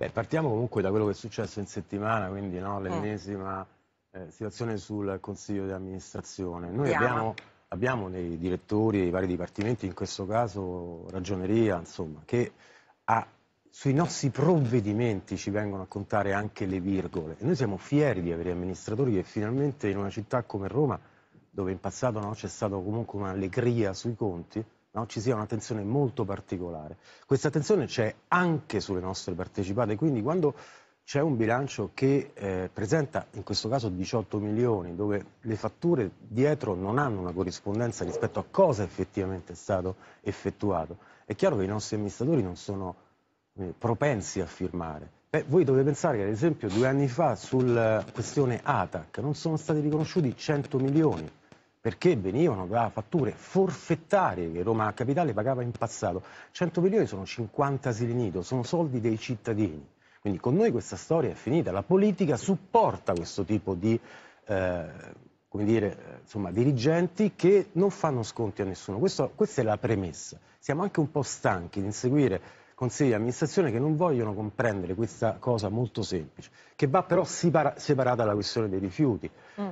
Beh, partiamo comunque da quello che è successo in settimana, quindi no, eh. l'ennesima eh. situazione sul Consiglio di amministrazione. Noi abbiamo, abbiamo, nei direttori dei vari dipartimenti, in questo caso ragioneria, insomma, che ha, sui nostri provvedimenti ci vengono a contare anche le virgole. E noi siamo fieri di avere amministratori che finalmente in una città come Roma, dove in passato no, c'è stata comunque un'allegria sui conti, no? ci sia un'attenzione molto particolare. Questa attenzione c'è anche sulle nostre partecipate, quindi quando c'è un bilancio che eh, presenta in questo caso 18 milioni, dove le fatture dietro non hanno una corrispondenza rispetto a cosa effettivamente è stato effettuato, è chiaro che i nostri amministratori non sono eh, propensi a firmare. Beh, voi dovete pensare che ad esempio due anni fa sulla questione ATAC non sono stati riconosciuti 100 milioni perché venivano da fatture forfettarie che Roma Capitale pagava in passato. 100 milioni sono 50 asili nido, sono soldi dei cittadini. Quindi con noi questa storia è finita. La politica supporta questo tipo di eh, dire, insomma, dirigenti che non fanno sconti a nessuno. Questo, questa è la premessa. Siamo anche un po' stanchi di inseguire consigli di amministrazione che non vogliono comprendere questa cosa molto semplice, che va però separa separata dalla questione dei rifiuti. Mm.